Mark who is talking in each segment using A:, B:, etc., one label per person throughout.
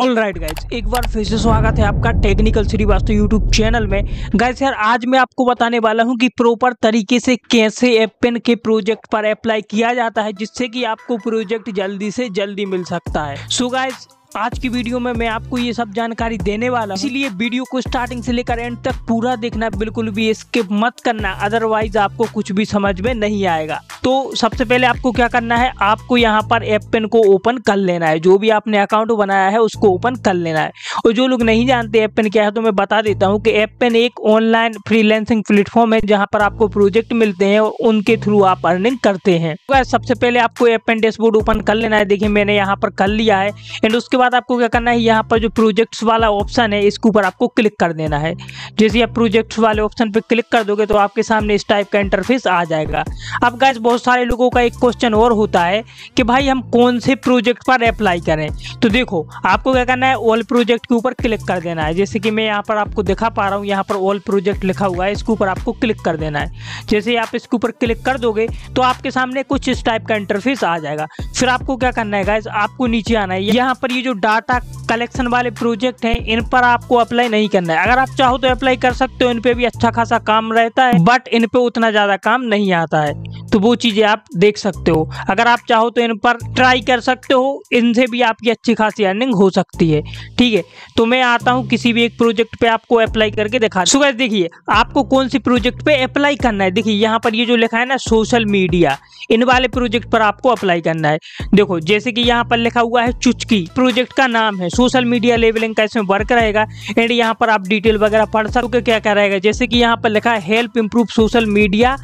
A: all right guys एक बार फिर से स्वागत है आपका टेक्निकल श्रीवास्तव यूट्यूब चैनल में गाइज यार आज मैं आपको बताने वाला हूं कि प्रॉपर तरीके से कैसे एपेन के प्रोजेक्ट पर अप्लाई किया जाता है जिससे कि आपको प्रोजेक्ट जल्दी से जल्दी मिल सकता है सो so गाइज आज की वीडियो में मैं आपको ये सब जानकारी देने वाला हूँ इसलिए वीडियो को स्टार्टिंग से लेकर एंड तक पूरा देखना बिल्कुल भी स्किप मत करना अदरवाइज आपको कुछ भी समझ में नहीं आएगा तो सबसे पहले आपको क्या करना है आपको यहाँ पर एप पेन को ओपन कर लेना है जो भी आपने अकाउंट बनाया है उसको ओपन कर लेना है और जो लोग नहीं जानते एप पेन क्या है तो मैं बता देता हूँ कि एप पेन एक ऑनलाइन फ्रीलैंसिंग प्लेटफॉर्म है जहाँ पर आपको प्रोजेक्ट मिलते हैं और उनके थ्रू आप अर्निंग करते हैं तो सबसे पहले आपको एप पेन डैशबोर्ड ओपन कर लेना है देखिए मैंने यहाँ पर कर लिया है एंड उसके बाद आपको क्या करना है यहाँ पर जो प्रोजेक्ट्स वाला ऑप्शन है इसके ऊपर आपको क्लिक कर देना है जैसे आप प्रोजेक्ट्स वाले ऑप्शन पर क्लिक कर दोगे तो आपके सामने इस टाइप का इंटरफेस आ जाएगा अब गैस बहुत बहुत सारे लोगों का एक क्वेश्चन और होता है कि भाई हम कौन से प्रोजेक्ट पर अप्लाई करें तो देखो आपको क्या करना है ऑल प्रोजेक्ट के ऊपर क्लिक कर देना है जैसे कि मैं यहाँ पर आपको दिखा पा रहा हूँ यहाँ पर ऑल प्रोजेक्ट लिखा हुआ है इसके ऊपर आपको क्लिक कर देना है जैसे आप इसके ऊपर क्लिक कर दोगे तो आपके सामने कुछ इस टाइप का इंटरफेस आ जाएगा फिर आपको क्या करना है गाइज आपको नीचे आना है यहाँ पर ये जो डाटा कलेक्शन वाले प्रोजेक्ट हैं इन पर आपको अप्लाई नहीं करना है अगर आप चाहो तो अप्लाई कर सकते हो इन पे भी अच्छा खासा काम रहता है बट इन पे उतना ज़्यादा काम नहीं आता है तो वो चीज़ें आप देख सकते हो अगर आप चाहो तो इन पर ट्राई कर सकते हो इनसे भी आपकी अच्छी खासी अर्निंग हो सकती है ठीक है तो मैं आता हूँ किसी भी एक प्रोजेक्ट पे आपको अप्लाई करके दिखा सुबह देखिए आपको कौन सी प्रोजेक्ट पे अप्लाई करना है देखिए यहाँ पर ये जो लिखा है ना सोशल मीडिया इन वाले प्रोजेक्ट पर आपको अप्लाई करना है देखो जैसे कि यहाँ पर लिखा हुआ है चुचकी प्रोजेक्ट का नाम है सोशल मीडिया लेवलिंग का इसमें वर्क रहेगा एंड यहाँ पर आप डिटेल वगैरह पढ़ सकते क्या क्या रहेगा जैसे कि यहाँ पर लिखा है help improve social media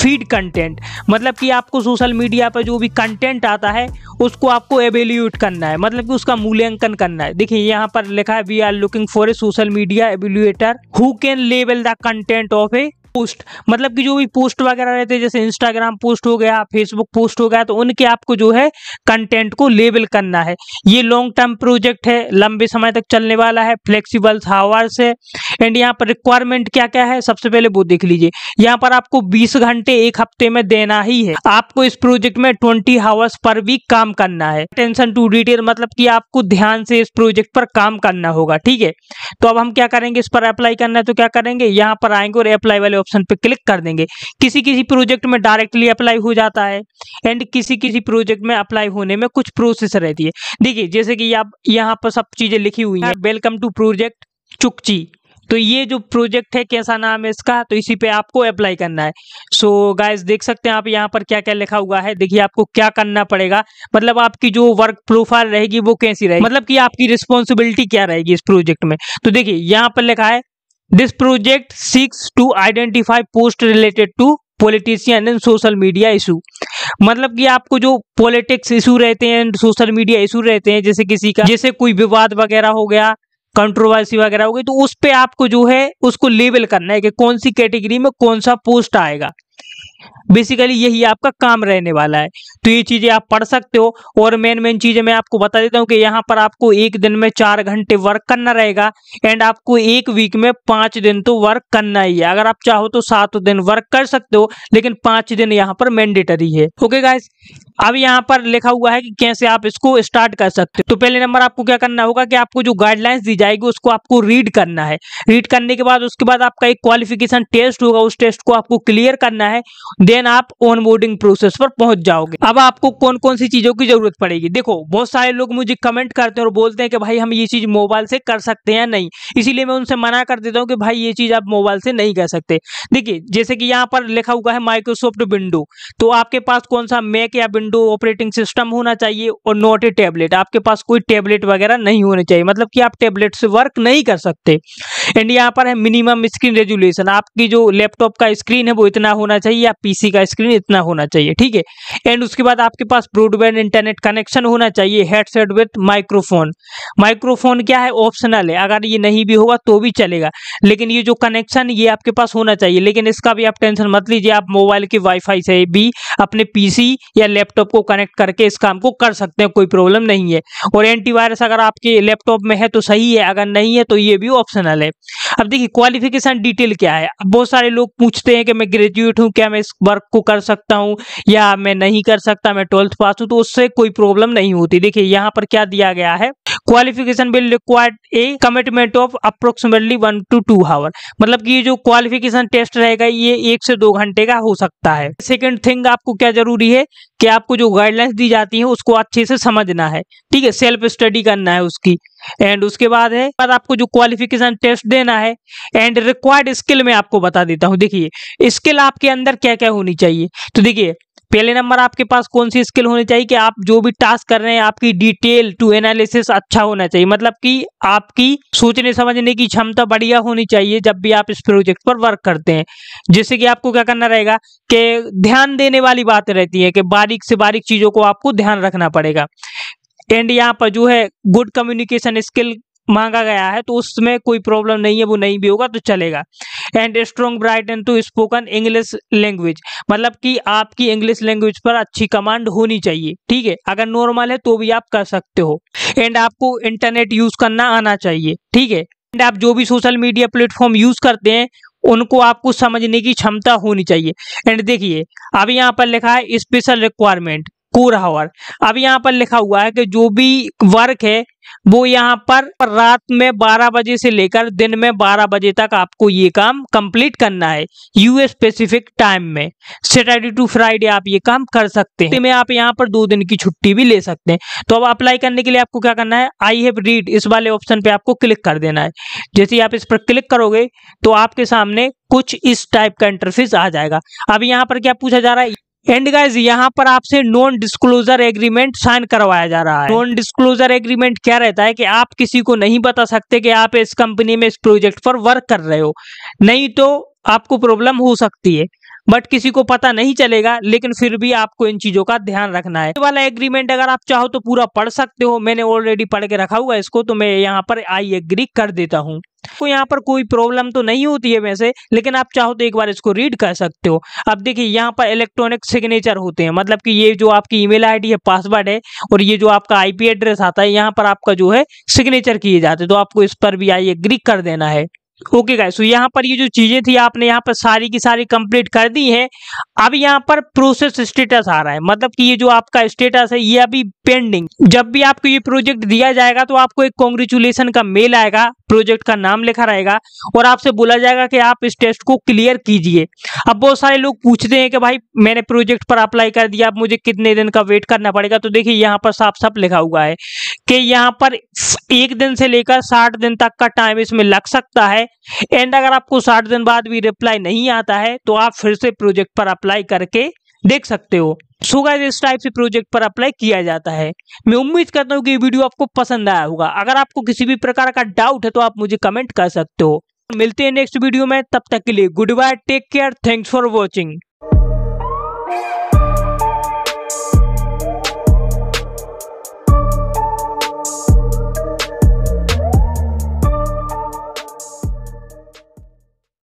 A: feed content मतलब मतलब कि आपको सोशल मीडिया पर जो भी कंटेंट आता है उसको आपको एवेल्यूट करना है मतलब कि उसका मूल्यांकन करना है देखिए यहाँ पर लिखा है we are looking for a social media evaluator who can level the content of a post मतलब कि जो भी पोस्ट वगैरह रहते हैं जैसे इंस्टाग्राम पोस्ट हो गया फेसबुक पोस्ट हो गया तो उनके आपको जो है कंटेंट को लेबल करना है ये लॉन्ग टर्म प्रोजेक्ट है लंबे समय तक चलने वाला है फ्लेक्सीबल हावर्स है एंड यहाँ पर रिक्वायरमेंट क्या क्या है सबसे पहले वो देख लीजिए यहाँ पर आपको बीस घंटे एक हफ्ते में देना ही है आपको इस प्रोजेक्ट में ट्वेंटी हावर्स पर भी काम करना है टेंशन टू डिटेल मतलब की आपको ध्यान से इस प्रोजेक्ट पर काम करना होगा ठीक है तो अब हम क्या करेंगे इस पर अप्लाई करना है तो क्या करेंगे यहाँ पर आएंगे और अप्लाई वाले ऑप्शन पे क्लिक कर देंगे किसी किसी प्रोजेक्ट में डायरेक्टली अप्लाई हो जाता है एंड किसी किसी प्रोजेक्ट में अप्लाई होने में कुछ प्रोसेस रहती है देखिए जैसे कि आप यहाँ पर सब चीज़ें लिखी हुई है वेलकम टू प्रोजेक्ट चुकची तो ये जो प्रोजेक्ट है कैसा नाम है इसका तो इसी पे आपको अप्लाई करना है सो so, गाइस देख सकते हैं आप यहाँ पर क्या क्या लिखा हुआ है देखिए आपको क्या करना पड़ेगा मतलब आपकी जो वर्क प्रोफाइल रहेगी वो कैसी रहेगी मतलब कि आपकी रिस्पॉन्सिबिलिटी क्या रहेगी इस प्रोजेक्ट में तो देखिए यहाँ पर लिखा है this project seeks to identify post related to politician and social media issue मतलब कि आपको जो पॉलिटिक्स इशू रहते हैं एंड सोशल मीडिया इशू रहते हैं जैसे किसी का जैसे कोई विवाद वगैरह हो गया कंट्रोवर्सी वगैरह हो गई तो उस पर आपको जो है उसको लेबल करना है कि कौन सी कैटेगरी में कौन सा पोस्ट आएगा बेसिकली यही आपका काम रहने वाला है तो ये चीज़ें आप पढ़ सकते हो और मेन मेन चीज़ें मैं आपको बता देता हूँ कि यहाँ पर आपको एक दिन में चार घंटे वर्क करना रहेगा एंड आपको एक वीक में पांच दिन तो वर्क करना ही है अगर आप चाहो तो सात दिन वर्क कर सकते हो लेकिन पांच दिन यहाँ पर मैंडेटरी है ओके गाइस अब यहाँ पर लिखा हुआ है कि कैसे आप इसको स्टार्ट कर सकते हो तो पहले नंबर आपको क्या करना होगा कि आपको जो गाइडलाइंस दी जाएगी उसको आपको रीड करना है रीड करने के बाद उसके बाद आपका एक क्वालिफिकेशन टेस्ट होगा उस टेस्ट को आपको क्लियर करना है देन आप ऑनबोर्डिंग प्रोसेस पर पहुंच जाओगे अब आपको कौन कौन सी चीजों की जरूरत पड़ेगी देखो बहुत सारे लोग मुझे कमेंट करते हैं और बोलते हैं कि भाई हम ये चीज मोबाइल से कर सकते हैं नहीं इसीलिए मैं उनसे मना कर देता हूँ कि भाई ये चीज आप मोबाइल से नहीं कर सकते देखिए जैसे कि यहाँ पर लिखा हुआ है माइक्रोसॉफ्ट विंडो तो आपके पास कौन सा मैक या विंडो ऑपरेटिंग सिस्टम होना चाहिए और नोट ए टेबलेट आपके पास कोई टेबलेट वगैरह नहीं होने चाहिए मतलब कि आप टेबलेट से वर्क नहीं कर सकते एंड यहाँ पर है मिनिमम स्क्रीन रेजुलेशन आपकी जो लैपटॉप का स्क्रीन है वो इतना होना चाहिए या पीसी पीसी का स्क्रीन इतना होना चाहिए ठीक है एंड उसके बाद आपके पास ब्रॉडबैंड इंटरनेट कनेक्शन होना चाहिए हेडसेट विथ माइक्रोफोन माइक्रोफोन क्या है ऑप्शनल है अगर ये नहीं भी होगा तो भी चलेगा लेकिन ये जो कनेक्शन ये आपके पास होना चाहिए लेकिन इसका भी आप टेंशन मत लीजिए आप मोबाइल के वाईफाई से भी अपने पीसी या लैपटॉप को कनेक्ट करके इस काम को कर सकते हैं कोई प्रॉब्लम नहीं है और एंटीवायरस अगर आपके लैपटॉप में है तो सही है अगर नहीं है तो ये भी ऑप्शनल है अब देखिए क्वालिफिकेशन डिटेल क्या है बहुत सारे लोग पूछते हैं कि मैं ग्रेजुएट हूँ क्या मैं इस वर्क को कर सकता हूँ या मैं नहीं कर सकता मैं ट्वेल्थ पास हूँ तो उससे कोई प्रॉब्लम नहीं होती देखिए यहाँ पर क्या दिया गया है qualification will required a commitment of approximately one to two hour मतलब कि ये जो क्वालिफिकेशन टेस्ट रहेगा ये एक से दो घंटे का हो सकता है सेकेंड थिंग आपको क्या जरूरी है कि आपको जो गाइडलाइंस दी जाती है उसको अच्छे से समझना है ठीक है सेल्फ स्टडी करना है उसकी एंड उसके बाद है बाद आपको जो क्वालिफिकेशन टेस्ट देना है एंड रिक्वायर्ड स्किल में आपको बता देता हूँ देखिए स्किल आपके अंदर क्या क्या होनी चाहिए तो देखिए पहले नंबर आपके पास कौन सी स्किल होनी चाहिए कि आप जो भी टास्क कर रहे हैं आपकी डिटेल टू एनालिसिस अच्छा होना चाहिए मतलब कि आपकी सोचने समझने की क्षमता बढ़िया होनी चाहिए जब भी आप इस प्रोजेक्ट पर वर्क करते हैं जिससे कि आपको क्या करना रहेगा कि ध्यान देने वाली बात रहती है कि बारीक से बारीक चीज़ों को आपको ध्यान रखना पड़ेगा एंड यहाँ पर जो है गुड कम्युनिकेशन स्किल मांगा गया है तो उसमें कोई प्रॉब्लम नहीं है वो नहीं भी होगा तो चलेगा एंड स्ट्रॉन्ग ब्राइट and to spoken English language मतलब कि आपकी इंग्लिश लैंग्वेज पर अच्छी कमांड होनी चाहिए ठीक है अगर नॉर्मल है तो भी आप कर सकते हो एंड आपको इंटरनेट यूज करना आना चाहिए ठीक है एंड आप जो भी सोशल मीडिया प्लेटफॉर्म यूज करते हैं उनको आपको समझने की क्षमता होनी चाहिए एंड देखिए अब यहाँ पर लिखा है स्पेशल रिक्वायरमेंट कोरावर अब यहाँ पर लिखा हुआ है कि जो भी वर्क है वो यहाँ पर रात में 12 बजे से लेकर दिन में 12 बजे तक आपको ये काम कंप्लीट करना है यू स्पेसिफिक टाइम में सैटरडे टू फ्राइडे आप ये काम कर सकते हैं में आप यहाँ पर दो दिन की छुट्टी भी ले सकते हैं तो अब अप्लाई करने के लिए आपको क्या करना है आई हैव रीड इस वाले ऑप्शन पे आपको क्लिक कर देना है जैसे आप इस पर क्लिक करोगे तो आपके सामने कुछ इस टाइप का इंटरफेस आ जाएगा अब यहाँ पर क्या पूछा जा रहा है एंड गाइज यहाँ पर आपसे नॉन डिस्क्लोजर एग्रीमेंट साइन करवाया जा रहा है नॉन डिस्क्लोजर एग्रीमेंट क्या रहता है कि आप किसी को नहीं बता सकते कि आप इस कंपनी में इस प्रोजेक्ट पर वर्क कर रहे हो नहीं तो आपको प्रॉब्लम हो सकती है बट किसी को पता नहीं चलेगा लेकिन फिर भी आपको इन चीजों का ध्यान रखना है वाला एग्रीमेंट अगर आप चाहो तो पूरा पढ़ सकते हो मैंने ऑलरेडी पढ़ के रखा हुआ इसको तो मैं यहाँ पर आई एग्री कर देता हूँ तो यहाँ पर कोई प्रॉब्लम तो नहीं होती है वैसे लेकिन आप चाहो तो एक बार इसको रीड कर सकते हो अब देखिए यहाँ पर इलेक्ट्रॉनिक सिग्नेचर होते हैं मतलब कि ये जो आपकी ईमेल आईडी है पासवर्ड है और ये जो आपका आईपी एड्रेस आता है यहाँ पर आपका जो है सिग्नेचर किए जाते हैं तो आपको इस पर भी आई एग्री कर देना है ओके गाइस तो यहाँ पर ये जो चीज़ें थी आपने यहाँ पर सारी की सारी कंप्लीट कर दी है अब यहाँ पर प्रोसेस स्टेटस आ रहा है मतलब कि ये जो आपका स्टेटस है ये अभी पेंडिंग जब भी आपको ये प्रोजेक्ट दिया जाएगा तो आपको एक कॉन्ग्रेचुलेसन का मेल आएगा प्रोजेक्ट का नाम लिखा रहेगा और आपसे बोला जाएगा कि आप इस टेस्ट को क्लियर कीजिए अब बहुत सारे लोग पूछते हैं कि भाई मैंने प्रोजेक्ट पर अप्लाई कर दिया अब मुझे कितने दिन का वेट करना पड़ेगा तो देखिए यहाँ पर साफ साफ लिखा हुआ है कि यहाँ पर एक दिन से लेकर साठ दिन तक का टाइम इसमें लग सकता है एंड अगर आपको साठ दिन बाद भी रिप्लाई नहीं आता है तो आप फिर से प्रोजेक्ट पर अप्लाई करके देख सकते हो सो गाइस इस टाइप से प्रोजेक्ट पर अप्लाई किया जाता है मैं उम्मीद करता हूँ कि ये वीडियो आपको पसंद आया होगा अगर आपको किसी भी प्रकार का डाउट है तो आप मुझे कमेंट कर सकते हो मिलते हैं नेक्स्ट वीडियो में तब तक के लिए good bye take care thanks for watching